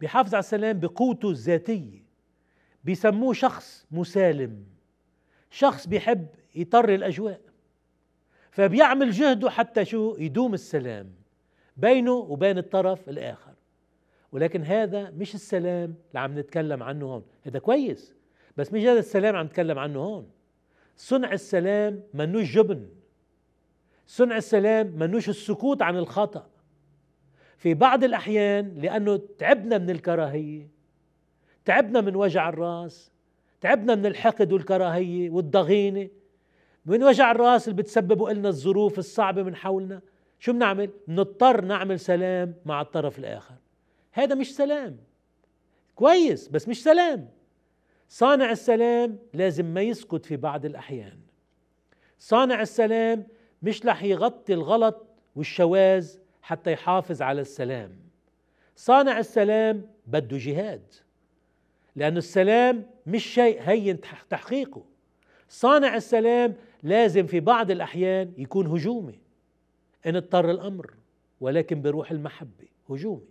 بيحافظ على السلام بقوته الذاتية بيسموه شخص مسالم شخص بيحب يطر الأجواء فبيعمل جهده حتى شو يدوم السلام بينه وبين الطرف الآخر ولكن هذا مش السلام اللي عم نتكلم عنه هون هذا كويس بس مش هذا السلام عم نتكلم عنه هون صنع السلام منوش جبن صنع السلام منوش السكوت عن الخطأ في بعض الأحيان لأنه تعبنا من الكراهية تعبنا من وجع الراس تعبنا من الحقد والكراهية والضغينة من وجع الراس اللي بتسببه لنا الظروف الصعبة من حولنا شو بنعمل؟ بنضطر نعمل سلام مع الطرف الآخر هذا مش سلام كويس بس مش سلام صانع السلام لازم ما يسكت في بعض الأحيان صانع السلام مش رح يغطي الغلط والشواذ حتى يحافظ على السلام صانع السلام بده جهاد لأن السلام مش شيء هين تحقيقه صانع السلام لازم في بعض الأحيان يكون هجومي إن اضطر الأمر ولكن بروح المحبة هجومي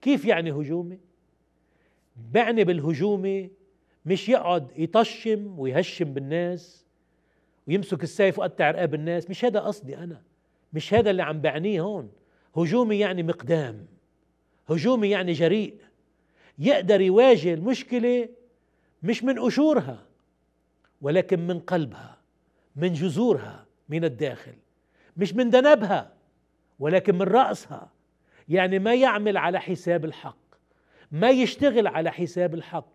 كيف يعني هجومي؟ بعني بالهجومي مش يقعد يطشم ويهشم بالناس ويمسك السيف وقطع رقاب الناس مش هذا قصدي انا مش هذا اللي عم بعنيه هون هجومي يعني مقدام هجومي يعني جريء يقدر يواجه المشكله مش من قشورها ولكن من قلبها من جذورها من الداخل مش من ذنبها ولكن من رأسها يعني ما يعمل على حساب الحق ما يشتغل على حساب الحق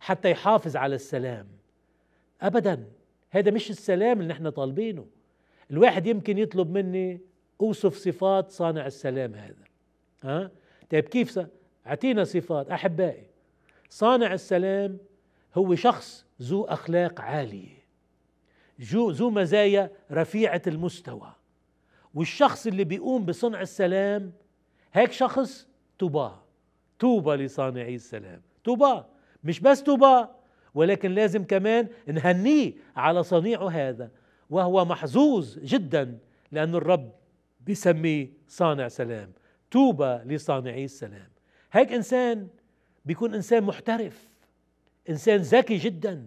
حتى يحافظ على السلام ابدا هذا مش السلام اللي احنا طالبينه الواحد يمكن يطلب مني اوصف صفات صانع السلام هذا ها طيب كيف اعطينا صفات احبائي صانع السلام هو شخص ذو اخلاق عاليه ذو مزايا رفيعه المستوى والشخص اللي بيقوم بصنع السلام هيك شخص طوباه توبى لصانعي السلام طوبى مش بس طوبى ولكن لازم كمان نهنيه على صنيعه هذا وهو محظوظ جدا لأن الرب بيسميه صانع سلام توبة لصانعي السلام هيك إنسان بيكون إنسان محترف إنسان ذكي جدا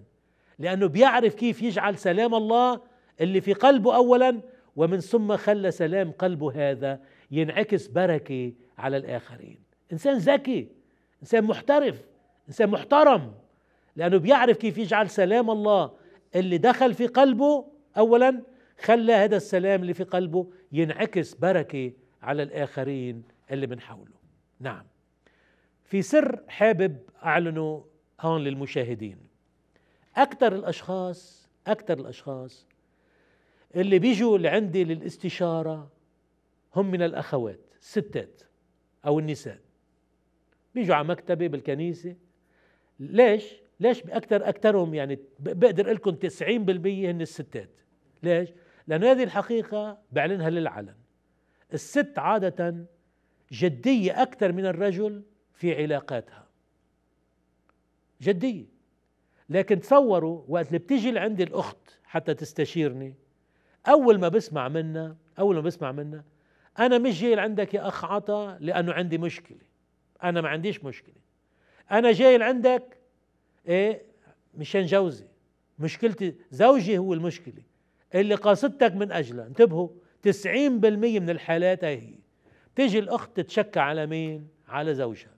لأنه بيعرف كيف يجعل سلام الله اللي في قلبه أولا ومن ثم خلى سلام قلبه هذا ينعكس بركة على الآخرين إنسان ذكي إنسان محترف إنسان محترم لأنه بيعرف كيف يجعل سلام الله اللي دخل في قلبه أولا خلى هذا السلام اللي في قلبه ينعكس بركة على الآخرين اللي من حوله نعم في سر حابب أعلنه هون للمشاهدين أكثر الأشخاص أكثر الأشخاص اللي بيجوا لعندي للاستشارة هم من الأخوات الستات أو النساء بيجوا على مكتبي بالكنيسة ليش؟ ليش اكثر اكثرهم يعني بقدر اقول لكم 90% هن الستات ليش لانه هذه الحقيقه بعلنها للعلن الست عاده جديه اكثر من الرجل في علاقاتها جديه لكن تصوروا وقت اللي بتيجي لعندي الاخت حتى تستشيرني اول ما بسمع منها اول ما بسمع منها انا مش جاي لعندك يا اخ عطا لانه عندي مشكله انا ما عنديش مشكله انا جاي لعندك ايه مشان جوزي مشكلتي زوجي هو المشكله اللي قاصدتك من اجله انتبهوا 90% من الحالات هي تيجي الاخت تشكى على مين على زوجها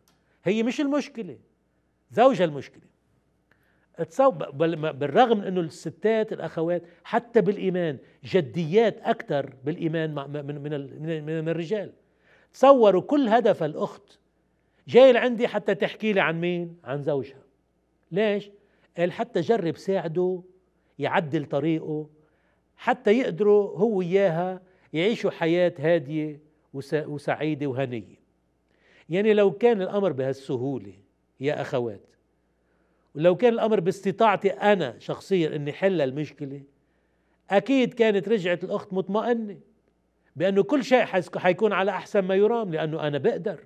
هي مش المشكله زوجها المشكله بالرغم من انه الستات الاخوات حتى بالايمان جديات اكثر بالايمان من من من, من الرجال تصوروا كل هدف الاخت جاي لعندي حتى تحكي لي عن مين عن زوجها ليش؟ قال حتى جرب ساعده يعدل طريقه حتى يقدروا هو وياها يعيشوا حياة هادية وسعيدة وهنية يعني لو كان الأمر بهالسهولة يا أخوات ولو كان الأمر باستطاعتي أنا شخصيا أني حل المشكلة أكيد كانت رجعت الأخت مطمئنة بأنه كل شيء حيكون على أحسن ما يرام لأنه أنا بقدر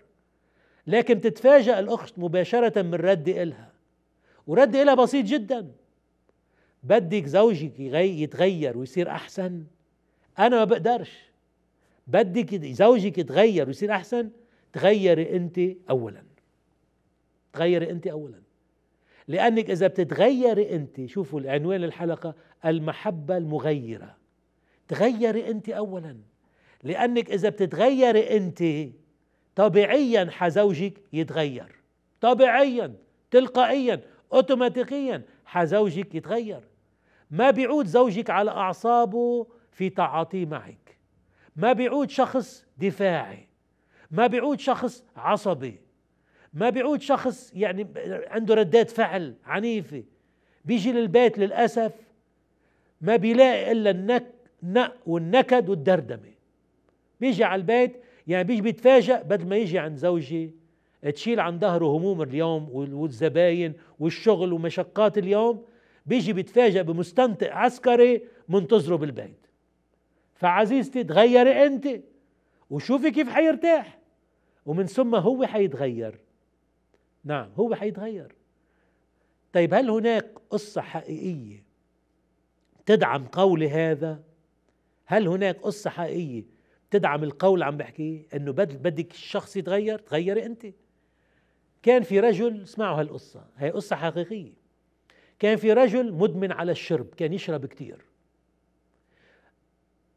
لكن تتفاجأ الأخت مباشرة من ردي إلها ورد إلها بسيط جدا بدك زوجك يتغير ويصير أحسن أنا ما بقدرش بدك زوجك يتغير ويصير أحسن تغيري أنت أولا تغيري أنت أولا لأنك إذا بتتغيري أنت شوفوا العنوان الحلقة المحبة المغيرة تغيري أنت أولا لأنك إذا بتتغيري أنت طبيعيا حزوجك يتغير طبيعيا تلقائيا اوتوماتيكيا حزوجك يتغير ما بيعود زوجك على اعصابه في تعاطيه معك ما بيعود شخص دفاعي ما بيعود شخص عصبي ما بيعود شخص يعني عنده ردات فعل عنيفه بيجي للبيت للاسف ما بيلاقي الا النك نق والنكد والدردمه بيجي على البيت يعني بيجي بيتفاجئ بدل ما يجي عند زوجي تشيل عن ظهره هموم اليوم والزباين والشغل ومشقات اليوم بيجي بيتفاجئ بمستنطق عسكري منتظره بالبيت فعزيزتي تغيري انت وشوفي كيف حيرتاح ومن ثم هو حيتغير نعم هو حيتغير طيب هل هناك قصة حقيقية تدعم قولي هذا هل هناك قصة حقيقية تدعم القول عم بحكيه انه بدك الشخص يتغير تغيري انت كان في رجل اسمعوا هالقصة هي قصة حقيقية كان في رجل مدمن على الشرب كان يشرب كثير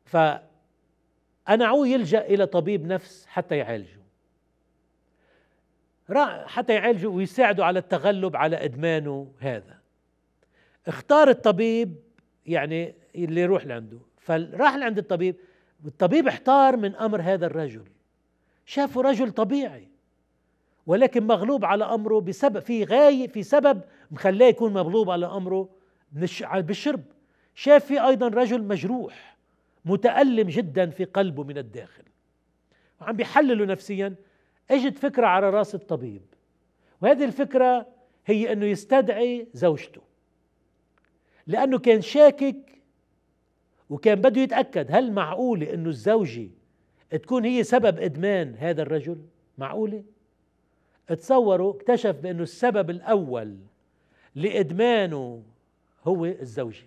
فأنعوه يلجأ إلى طبيب نفس حتى يعالجه حتى يعالجه ويساعده على التغلب على إدمانه هذا اختار الطبيب يعني اللي يروح لعنده فراح لعند الطبيب والطبيب احتار من أمر هذا الرجل شافه رجل طبيعي ولكن مغلوب على امره بسبب في غايه في سبب مخلاه يكون مغلوب على امره بالشرب شاف في ايضا رجل مجروح متالم جدا في قلبه من الداخل وعم بيحلله نفسيا اجت فكره على راس الطبيب وهذه الفكره هي انه يستدعي زوجته لانه كان شاكك وكان بده يتاكد هل معقوله انه الزوجه تكون هي سبب ادمان هذا الرجل معقوله تصوروا اكتشف بانه السبب الاول لادمانه هو الزوجه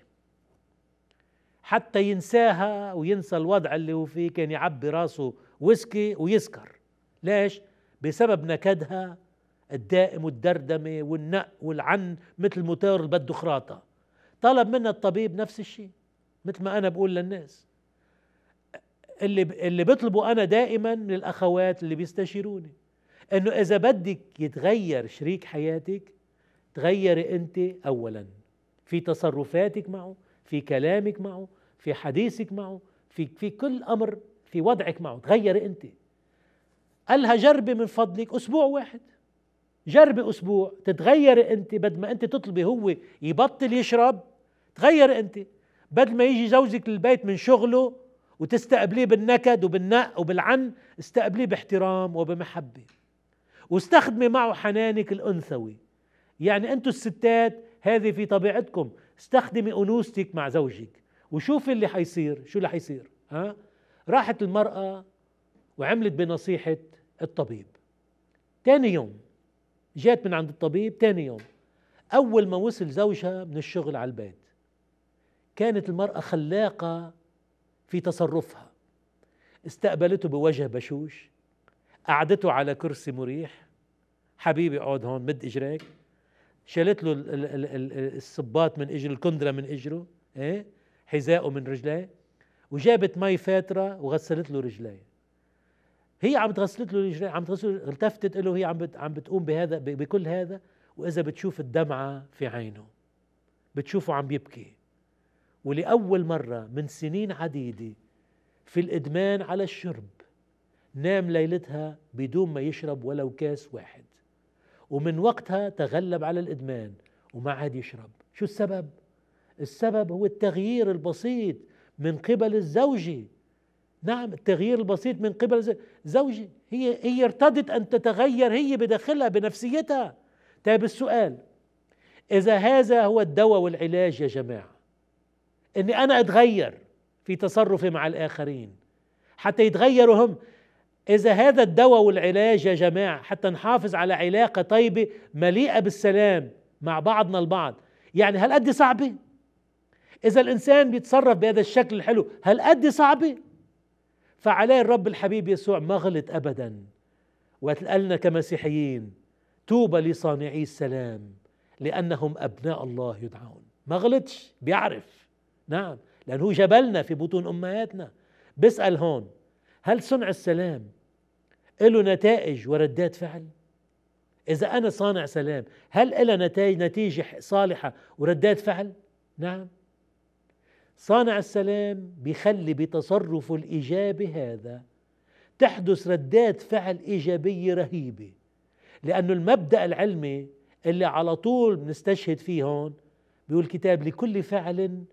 حتى ينساها وينسى الوضع اللي هو فيه كان يعبي راسه ويسكي ويسكر ليش بسبب نكدها الدائم والدردمه والنق والعن مثل موتور بده خراطه طلب منها الطبيب نفس الشيء مثل ما انا بقول للناس اللي اللي بطلبه انا دائما من الاخوات اللي بيستشيروني انه اذا بدك يتغير شريك حياتك تغيري انت اولا في تصرفاتك معه في كلامك معه في حديثك معه في في كل امر في وضعك معه تغيري انت قالها جربي من فضلك اسبوع واحد جربي اسبوع تتغيري انت بدل ما انت تطلبي هو يبطل يشرب تغير انت بدل ما يجي زوجك للبيت من شغله وتستقبليه بالنكد وبالنق وبالعن استقبليه باحترام وبمحبه واستخدمي معه حنانك الأنثوي يعني أنتوا الستات هذه في طبيعتكم استخدمي أنوثتك مع زوجك وشوفي اللي حيصير شو اللي حيصير ها راحت المرأة وعملت بنصيحة الطبيب تاني يوم جات من عند الطبيب تاني يوم أول ما وصل زوجها من الشغل على البيت كانت المرأة خلاقة في تصرفها استقبلته بوجه بشوش قعدته على كرسي مريح حبيبي اقعد هون مد اجريك شالت له الصباط من اجره الكندره من اجره ايه حذائه من رجليه وجابت مي فاتره وغسلت له رجليه هي عم تغسلت له رجليه عم تغسل التفتت له هي عم عم بتقوم بهذا بكل هذا واذا بتشوف الدمعه في عينه بتشوفه عم يبكي ولاول مره من سنين عديده في الادمان على الشرب نام ليلتها بدون ما يشرب ولو كاس واحد ومن وقتها تغلب على الادمان وما عاد يشرب شو السبب السبب هو التغيير البسيط من قبل الزوجه نعم التغيير البسيط من قبل زوجي هي هي ارتضت ان تتغير هي بداخلها بنفسيتها طيب السؤال اذا هذا هو الدواء والعلاج يا جماعه اني انا اتغير في تصرفي مع الاخرين حتى يتغيروا هم إذا هذا الدواء والعلاج يا جماعة حتى نحافظ على علاقة طيبة مليئة بالسلام مع بعضنا البعض يعني هل قد صعبة؟ إذا الإنسان بيتصرف بهذا الشكل الحلو هل قد صعبة؟ فعليه الرب الحبيب يسوع ما غلط أبدا وتلقلنا كمسيحيين توبة لصانعي السلام لأنهم أبناء الله يدعون ما غلطش بيعرف نعم لأنه جبلنا في بطون أمهاتنا بسأل هون هل صنع السلام له نتائج وردات فعل؟ إذا أنا صانع سلام هل الى نتائج نتيجة صالحة وردات فعل؟ نعم صانع السلام بيخلي بتصرفه الإيجابي هذا تحدث ردات فعل إيجابية رهيبة لأنه المبدأ العلمي اللي على طول بنستشهد فيه هون بيقول الكتاب لكل فعل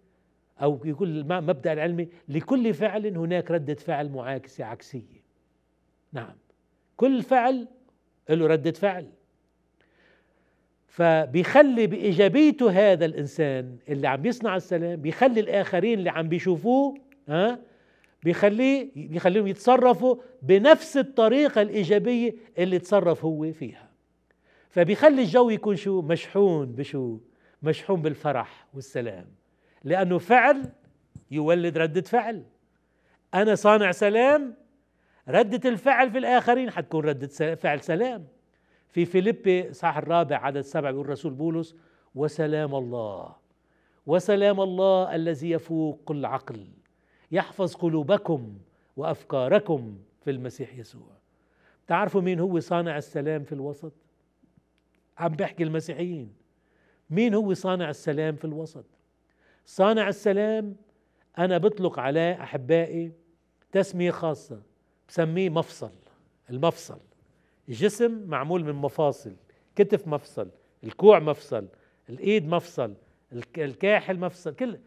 أو يقول مبدأ العلمي لكل فعل هناك ردة فعل معاكسة عكسية نعم كل فعل له ردة فعل فبيخلي بإيجابيته هذا الإنسان اللي عم بيصنع السلام بيخلي الآخرين اللي عم بيشوفوه ها بيخليه بيخليهم يتصرفوا بنفس الطريقة الإيجابية اللي تصرف هو فيها فبيخلي الجو يكون شو مشحون بشو مشحون بالفرح والسلام لأنه فعل يولد ردة فعل أنا صانع سلام ردة الفعل في الآخرين حتكون ردة فعل سلام في فيليبي صح الرابع عدد سبعة بيقول الرسول بولس وسلام الله وسلام الله الذي يفوق كل عقل يحفظ قلوبكم وأفكاركم في المسيح يسوع تعرفوا مين هو صانع السلام في الوسط عم بحكي المسيحيين مين هو صانع السلام في الوسط صانع السلام انا بطلق عليه احبائي تسميه خاصه بسميه مفصل المفصل الجسم معمول من مفاصل كتف مفصل الكوع مفصل الايد مفصل الكاحل مفصل كل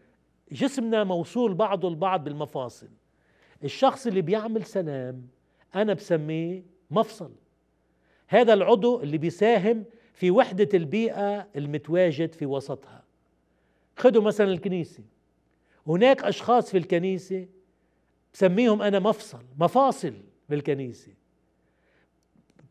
جسمنا موصول بعضه البعض بالمفاصل الشخص اللي بيعمل سلام انا بسميه مفصل هذا العضو اللي بيساهم في وحده البيئه المتواجد في وسطها خدوا مثلا الكنيسة هناك أشخاص في الكنيسة بسميهم أنا مفصل مفاصل بالكنيسة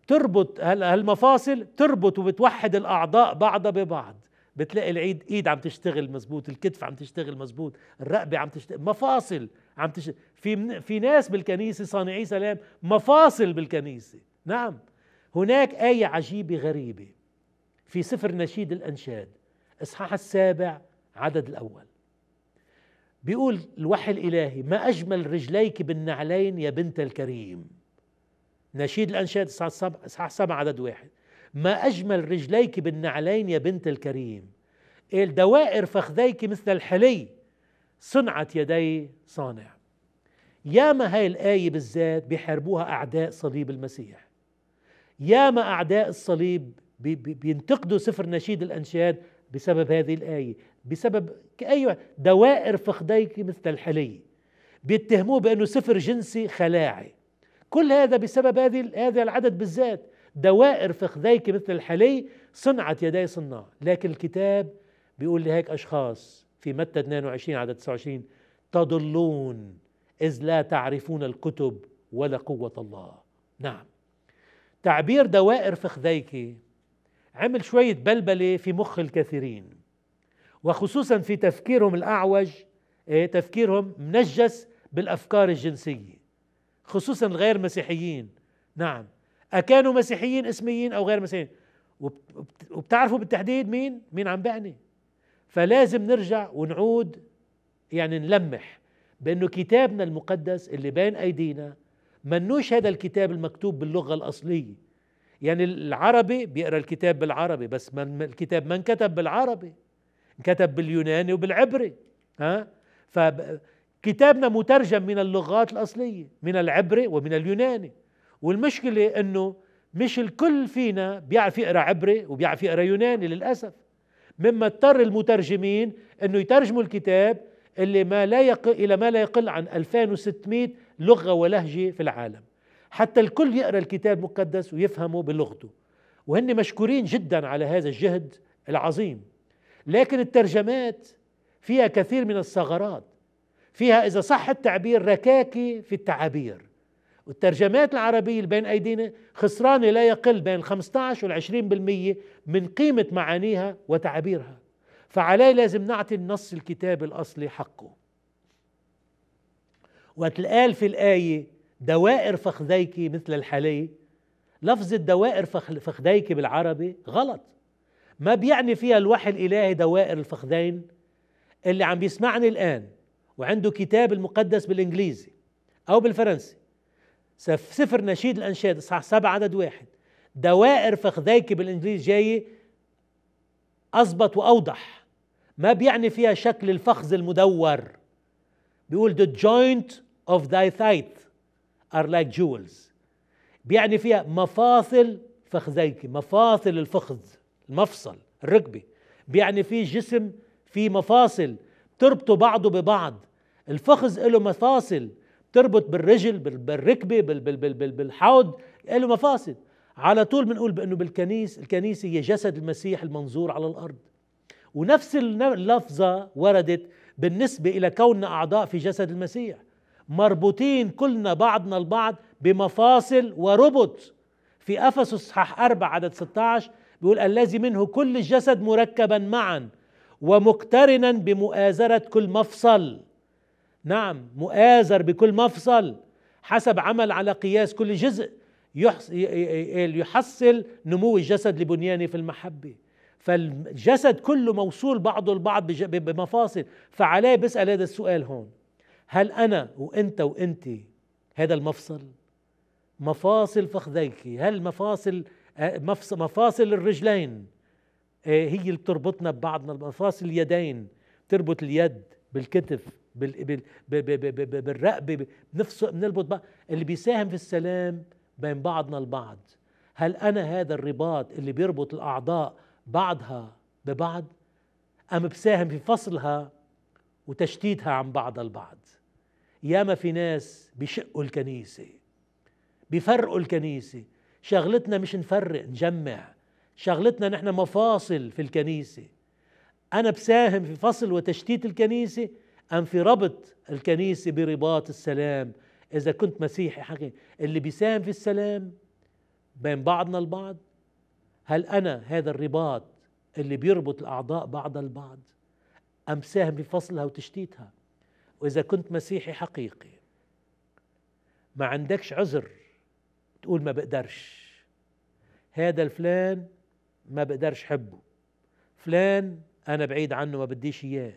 تربط هالمفاصل تربط وبتوحد الأعضاء بعضها ببعض بتلاقي العيد ايد عم تشتغل مزبوط الكتف عم تشتغل مزبوط الرقبه عم تشتغل مفاصل عم تشتغل في في ناس بالكنيسه صانعي سلام مفاصل بالكنيسه نعم هناك ايه عجيبه غريبه في سفر نشيد الانشاد اصحاح السابع عدد الأول بيقول الوحي الإلهي ما أجمل رجليك بالنعلين يا بنت الكريم نشيد الأنشاد إصحاح سبعة عدد واحد ما أجمل رجليك بالنعلين يا بنت الكريم الدوائر فخذيك مثل الحلي صنعت يدي صانع ياما هاي الآية بالذات بيحاربوها أعداء صليب المسيح ياما أعداء الصليب بينتقدوا سفر نشيد الأنشاد بسبب هذه الآية بسبب أي دوائر فخديك الحلي بيتهموه بأنه سفر جنسي خلاعي كل هذا بسبب هذه هذا العدد بالذات دوائر فخذيك مثل الحلي صنعت يدي صناع لكن الكتاب بيقول لهيك أشخاص في متى 22 عدد 29 تضلون إذ لا تعرفون الكتب ولا قوة الله نعم تعبير دوائر فخذيك عمل شوية بلبلة في مخ الكثيرين وخصوصا في تفكيرهم الأعوج إيه، تفكيرهم منجس بالأفكار الجنسية خصوصا الغير مسيحيين نعم أكانوا مسيحيين اسميين أو غير مسيحيين وبتعرفوا بالتحديد مين مين عم بعني فلازم نرجع ونعود يعني نلمح بأنه كتابنا المقدس اللي بين أيدينا منوش هذا الكتاب المكتوب باللغة الأصلية يعني العربي بيقرأ الكتاب بالعربي بس من الكتاب ما انكتب بالعربي انكتب باليوناني وبالعبري ها فكتابنا مترجم من اللغات الاصليه من العبري ومن اليوناني والمشكله انه مش الكل فينا بيعرف يقرا عبري وبيعرف يقرا يوناني للاسف مما اضطر المترجمين انه يترجموا الكتاب اللي ما لا يقل الى ما لا يقل عن 2600 لغه ولهجه في العالم حتى الكل يقرا الكتاب المقدس ويفهمه بلغته وهن مشكورين جدا على هذا الجهد العظيم لكن الترجمات فيها كثير من الثغرات فيها إذا صح التعبير ركاكي في التعابير والترجمات العربية اللي بين أيدينا خسرانة لا يقل بين 15 وال 20% من قيمة معانيها وتعابيرها فعليه لازم نعطي النص الكتاب الأصلي حقه وتلقال في الآية دوائر فخذيك مثل الحلي لفظ الدوائر فخذيك بالعربي غلط ما بيعني فيها الوحي الإلهي دوائر الفخذين اللي عم بيسمعني الآن وعنده كتاب المقدس بالإنجليزي أو بالفرنسي سفر نشيد الأنشاد إصحاح سبعة عدد واحد دوائر فخذيك بالإنجليزي جاي اضبط وأوضح ما بيعني فيها شكل الفخذ المدور بيقول the joint of thy thigh are like jewels بيعني فيها مفاصل فخذيك مفاصل الفخذ المفصل الركبه بيعني في جسم في مفاصل بتربطوا بعضه ببعض الفخذ له مفاصل تربط بالرجل بالركبه بالحوض له مفاصل على طول بنقول بانه بالكنيس الكنيسه هي جسد المسيح المنظور على الارض ونفس اللفظه وردت بالنسبه الى كوننا اعضاء في جسد المسيح مربوطين كلنا بعضنا البعض بمفاصل وربط في افسس اصحاح 4 عدد 16 بيقول الذي منه كل الجسد مركبا معا ومقترنا بمؤازرة كل مفصل نعم مؤازر بكل مفصل حسب عمل على قياس كل جزء يحصل نمو الجسد لبنيانه في المحبه فالجسد كله موصول بعضه البعض بمفاصل فعليه بسأل هذا السؤال هون هل أنا وأنت وأنت هذا المفصل مفاصل فخذيك هل مفاصل آه، مفاصل الرجلين آه، هي اللي بتربطنا ببعضنا مفاصل اليدين تربط اليد بالكتف بالرقبة بنفسه بنربط بعض اللي بيساهم في السلام بين بعضنا البعض هل أنا هذا الرباط اللي بيربط الأعضاء بعضها ببعض أم بساهم في فصلها وتشتيتها عن بعض البعض ياما في ناس بيشقوا الكنيسة بيفرقوا الكنيسة شغلتنا مش نفرق نجمع شغلتنا نحن مفاصل في الكنيسه انا بساهم في فصل وتشتيت الكنيسه ام في ربط الكنيسه برباط السلام اذا كنت مسيحي حقيقي اللي بيساهم في السلام بين بعضنا البعض هل انا هذا الرباط اللي بيربط الاعضاء بعض البعض ام ساهم في فصلها وتشتيتها واذا كنت مسيحي حقيقي ما عندكش عذر تقول ما بقدرش هذا الفلان ما بقدرش حبه فلان انا بعيد عنه ما بديش اياه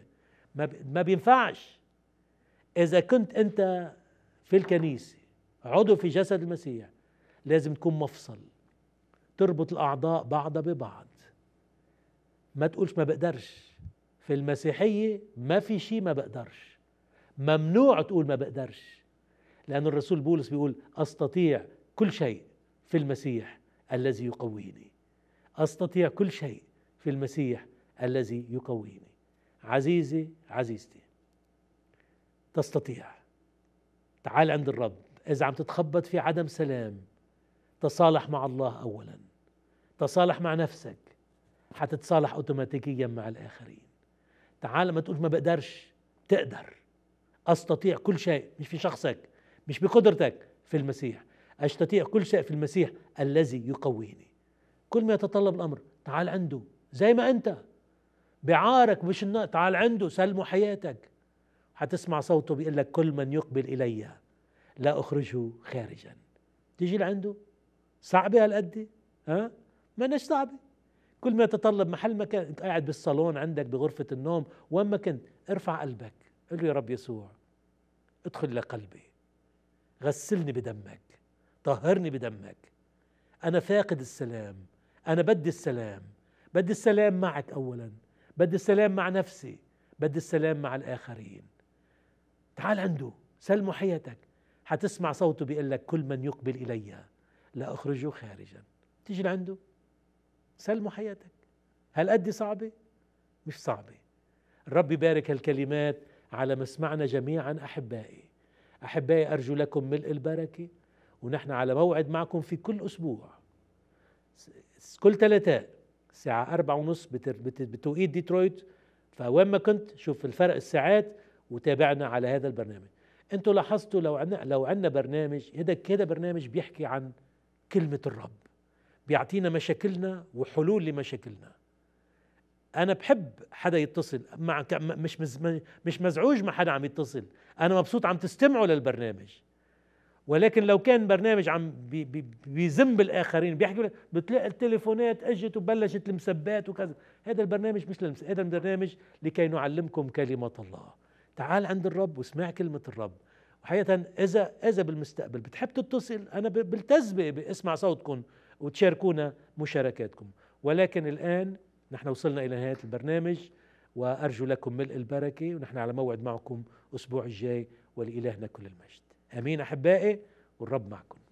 ما, ما بينفعش اذا كنت انت في الكنيسه عضو في جسد المسيح لازم تكون مفصل تربط الاعضاء بعضها ببعض ما تقولش ما بقدرش في المسيحيه ما في شيء ما بقدرش ممنوع تقول ما بقدرش لان الرسول بولس بيقول استطيع كل شيء في المسيح الذي يقويني استطيع كل شيء في المسيح الذي يقويني عزيزي عزيزتي تستطيع تعال عند الرب اذا عم تتخبط في عدم سلام تصالح مع الله اولا تصالح مع نفسك حتتصالح اوتوماتيكيا مع الاخرين تعال ما تقول ما بقدرش تقدر استطيع كل شيء مش في شخصك مش بقدرتك في المسيح أستطيع كل شيء في المسيح الذي يقويني كل ما يتطلب الأمر تعال عنده زي ما أنت بعارك مش تعال عنده سلموا حياتك هتسمع صوته بيقول لك كل من يقبل إلي لا أخرجه خارجا تيجي لعنده صعبة هالقد ها ما صعبة كل ما يتطلب محل ما كنت قاعد بالصالون عندك بغرفة النوم وين ما كنت ارفع قلبك قل له يا رب يسوع ادخل لقلبي غسلني بدمك طهرني بدمك أنا فاقد السلام أنا بدي السلام بدي السلام معك أولا بدي السلام مع نفسي بدي السلام مع الآخرين تعال عنده سلموا حياتك حتسمع صوته بيقول لك كل من يقبل إلي لا أخرجه خارجا تيجي لعنده سلموا حياتك هل قد صعبة؟ مش صعبة الرب يبارك هالكلمات على مسمعنا جميعا أحبائي أحبائي أرجو لكم ملء البركة ونحن على موعد معكم في كل أسبوع كل ثلاثاء الساعة أربعة ونص بتوقيت ديترويت فوين ما كنت شوف الفرق الساعات وتابعنا على هذا البرنامج انتوا لاحظتوا لو عنا لو عنا برنامج هذا كده برنامج بيحكي عن كلمة الرب بيعطينا مشاكلنا وحلول لمشاكلنا انا بحب حدا يتصل مع مش مش مزعوج ما حدا عم يتصل انا مبسوط عم تستمعوا للبرنامج ولكن لو كان برنامج عم بيزم بالاخرين بيحكي بتلاقي التليفونات اجت وبلشت المسبات وكذا هذا البرنامج مش للمس هذا البرنامج لكي نعلمكم كلمه الله تعال عند الرب واسمع كلمه الرب وحقيقه اذا اذا بالمستقبل بتحب تتصل انا بلتز باسمع صوتكم وتشاركونا مشاركاتكم ولكن الان نحن وصلنا الى نهايه البرنامج وارجو لكم ملء البركه ونحن على موعد معكم اسبوع الجاي ولالهنا كل المجد امين احبائي والرب معكم